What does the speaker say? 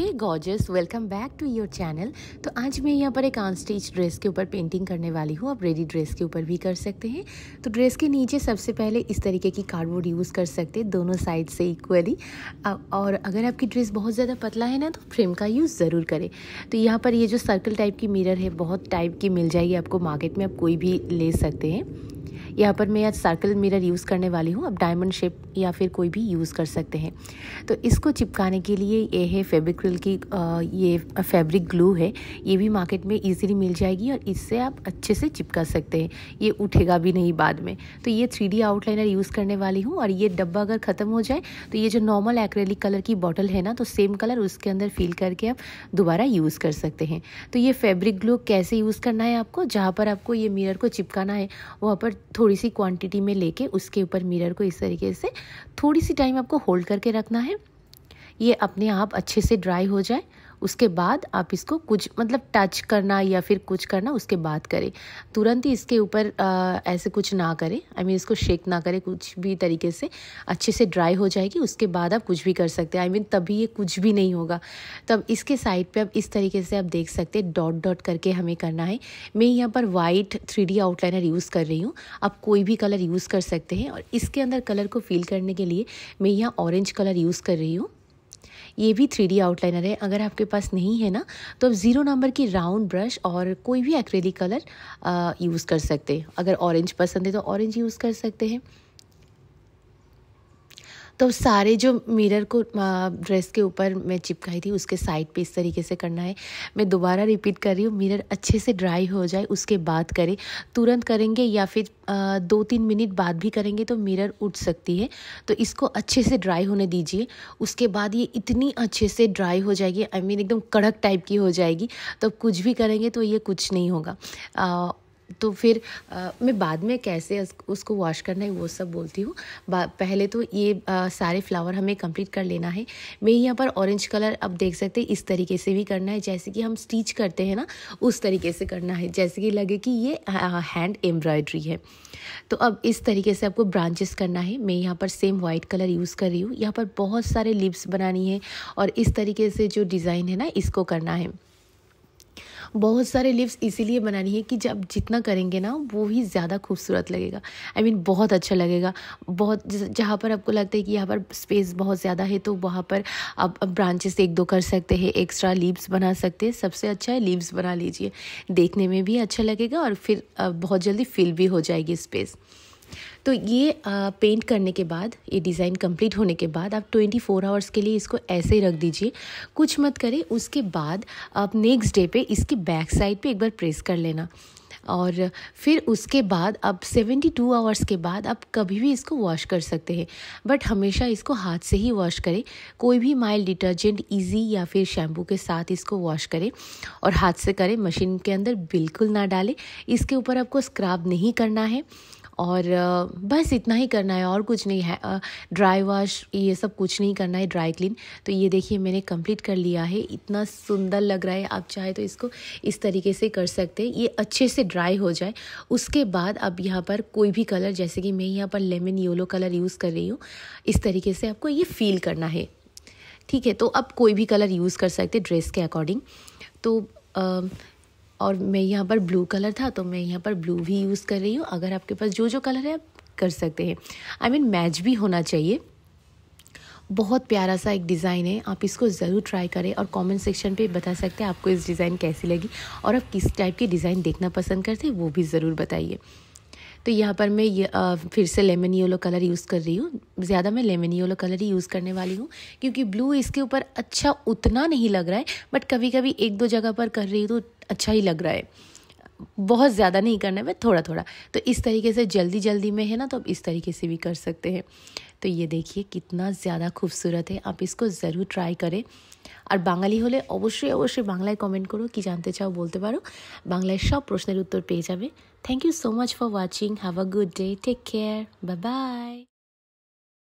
hey gorgeous welcome back to your channel तो आज मैं यहाँ पर एक स्टेज ड्रेस के ऊपर पेंटिंग करने वाली हूँ आप रेडी ड्रेस के ऊपर भी कर सकते हैं तो ड्रेस के नीचे सबसे पहले इस तरीके की कार्डबोर्ड यूज़ कर सकते हैं दोनों साइड से इक्वली और अगर आपकी ड्रेस बहुत ज़्यादा पतला है ना तो फ्रेम का यूज़ ज़रूर करें तो यहाँ पर ये जो सर्कल टाइप की मिरर है बहुत टाइप की मिल जाएगी आपको मार्केट में आप कोई भी ले सकते हैं यहाँ पर मैं आज सर्कल मिरर यूज़ करने वाली हूँ आप डायमंड शेप या फिर कोई भी यूज़ कर सकते हैं तो इसको चिपकाने के लिए ये है फेब्रिक्रिल की आ, ये फैब्रिक ग्लू है ये भी मार्केट में ईजिली मिल जाएगी और इससे आप अच्छे से चिपका सकते हैं ये उठेगा भी नहीं बाद में तो ये थ्री आउटलाइनर यूज़ करने वाली हूँ और ये डब्बा अगर ख़त्म हो जाए तो ये जो नॉर्मल एक्रेलिक कलर की बॉटल है ना तो सेम कलर उसके अंदर फिल करके आप दोबारा यूज़ कर सकते हैं तो ये फैब्रिक ग्लू कैसे यूज़ करना है आपको जहाँ पर आपको ये मिरर को चिपकाना है वहाँ पर थोड़ी थोड़ी सी क्वांटिटी में लेके उसके ऊपर मिरर को इस तरीके से थोड़ी सी टाइम आपको होल्ड करके रखना है ये अपने आप अच्छे से ड्राई हो जाए उसके बाद आप इसको कुछ मतलब टच करना या फिर कुछ करना उसके बाद करें तुरंत ही इसके ऊपर ऐसे कुछ ना करें आई I मीन mean, इसको शेक ना करें कुछ भी तरीके से अच्छे से ड्राई हो जाएगी उसके बाद आप कुछ भी कर सकते हैं आई मीन तभी ये कुछ भी नहीं होगा तब तो इसके साइड पे अब इस तरीके से आप देख सकते हैं डॉट डॉट करके हमें करना है मैं यहाँ पर वाइट थ्री आउटलाइनर यूज़ कर रही हूँ आप कोई भी कलर यूज़ कर सकते हैं और इसके अंदर कलर को फील करने के लिए मैं यहाँ ऑरेंज कलर यूज़ कर रही हूँ ये भी थ्री आउटलाइनर है अगर आपके पास नहीं है ना तो आप ज़ीरो नंबर की राउंड ब्रश और कोई भी एक्रेलिक कलर यूज़ कर सकते हैं अगर ऑरेंज पसंद है तो ऑरेंज यूज़ कर सकते हैं तो सारे जो मिरर को ड्रेस के ऊपर मैं चिपकाई थी उसके साइड पे इस तरीके से करना है मैं दोबारा रिपीट कर रही हूँ मिरर अच्छे से ड्राई हो जाए उसके बाद करें तुरंत करेंगे या फिर दो तीन मिनट बाद भी करेंगे तो मिरर उठ सकती है तो इसको अच्छे से ड्राई होने दीजिए उसके बाद ये इतनी अच्छे से ड्राई हो जाएगी आई I मीन mean, एकदम कड़क टाइप की हो जाएगी तो कुछ भी करेंगे तो ये कुछ नहीं होगा तो फिर आ, मैं बाद में कैसे उसको वॉश करना है वो सब बोलती हूँ पहले तो ये आ, सारे फ्लावर हमें कंप्लीट कर लेना है मैं यहाँ पर ऑरेंज कलर अब देख सकते हैं इस तरीके से भी करना है जैसे कि हम स्टिच करते हैं ना उस तरीके से करना है जैसे कि लगे कि ये हैंड एम्ब्रॉयड्री है तो अब इस तरीके से आपको ब्रांचेस करना है मैं यहाँ पर सेम वाइट कलर यूज़ कर रही हूँ यहाँ पर बहुत सारे लिप्स बनानी है और इस तरीके से जो डिज़ाइन है ना इसको करना है बहुत सारे लिप्स इसीलिए बनानी है कि जब जितना करेंगे ना वो ही ज़्यादा खूबसूरत लगेगा आई I मीन mean, बहुत अच्छा लगेगा बहुत जहाँ पर आपको लगता है कि यहाँ पर स्पेस बहुत ज़्यादा है तो वहाँ पर आप ब्रांचेस एक दो कर सकते हैं एक्स्ट्रा लीव्स बना सकते हैं सबसे अच्छा है लीव्स बना लीजिए देखने में भी अच्छा लगेगा और फिर बहुत जल्दी फिल भी हो जाएगी स्पेस तो ये पेंट करने के बाद ये डिज़ाइन कंप्लीट होने के बाद आप 24 फोर आवर्स के लिए इसको ऐसे ही रख दीजिए कुछ मत करें उसके बाद आप नेक्स्ट डे पे इसकी बैक साइड पे एक बार प्रेस कर लेना और फिर उसके बाद अब 72 आवर्स के बाद आप कभी भी इसको वॉश कर सकते हैं बट हमेशा इसको हाथ से ही वॉश करें कोई भी माइल्ड डिटर्जेंट ईजी या फिर शैम्पू के साथ इसको वॉश करें और हाथ से करें मशीन के अंदर बिल्कुल ना डालें इसके ऊपर आपको स्क्रब नहीं करना है और बस इतना ही करना है और कुछ नहीं है ड्राई वॉश ये सब कुछ नहीं करना है ड्राई क्लीन तो ये देखिए मैंने कंप्लीट कर लिया है इतना सुंदर लग रहा है आप चाहे तो इसको इस तरीके से कर सकते हैं ये अच्छे से ड्राई हो जाए उसके बाद अब यहाँ पर कोई भी कलर जैसे कि मैं यहाँ पर लेमन येलो कलर यूज़ कर रही हूँ इस तरीके से आपको ये फील करना है ठीक है तो आप कोई भी कलर यूज़ कर सकते ड्रेस के अकॉर्डिंग तो आ, और मैं यहाँ पर ब्लू कलर था तो मैं यहाँ पर ब्लू भी यूज़ कर रही हूँ अगर आपके पास जो जो कलर है आप कर सकते हैं आई मीन मैच भी होना चाहिए बहुत प्यारा सा एक डिज़ाइन है आप इसको ज़रूर ट्राई करें और कमेंट सेक्शन पे बता सकते हैं आपको इस डिज़ाइन कैसी लगी और आप किस टाइप की डिज़ाइन देखना पसंद करते हैं वो भी ज़रूर बताइए तो यहाँ पर मैं ये आ, फिर से लेमन योलो कलर यूज़ कर रही हूँ ज़्यादा मैं लेमन योलो कलर ही यूज़ करने वाली हूँ क्योंकि ब्लू इसके ऊपर अच्छा उतना नहीं लग रहा है बट कभी कभी एक दो जगह पर कर रही हूँ तो अच्छा ही लग रहा है बहुत ज़्यादा नहीं करने में थोड़ा थोड़ा तो इस तरीके से जल्दी जल्दी में है ना तो आप इस तरीके से भी कर सकते हैं तो ये देखिए कितना ज़्यादा खूबसूरत है आप इसको ज़रूर ट्राई करें আর বাঙালি হলে অবশ্যই অবশ্যই বাংলায় কমেন্ট করো কি জানতে চাও বলতে পারো বাংলায় সব প্রশ্নের উত্তর পেয়ে যাবে thank you so much for watching have a good day take care bye by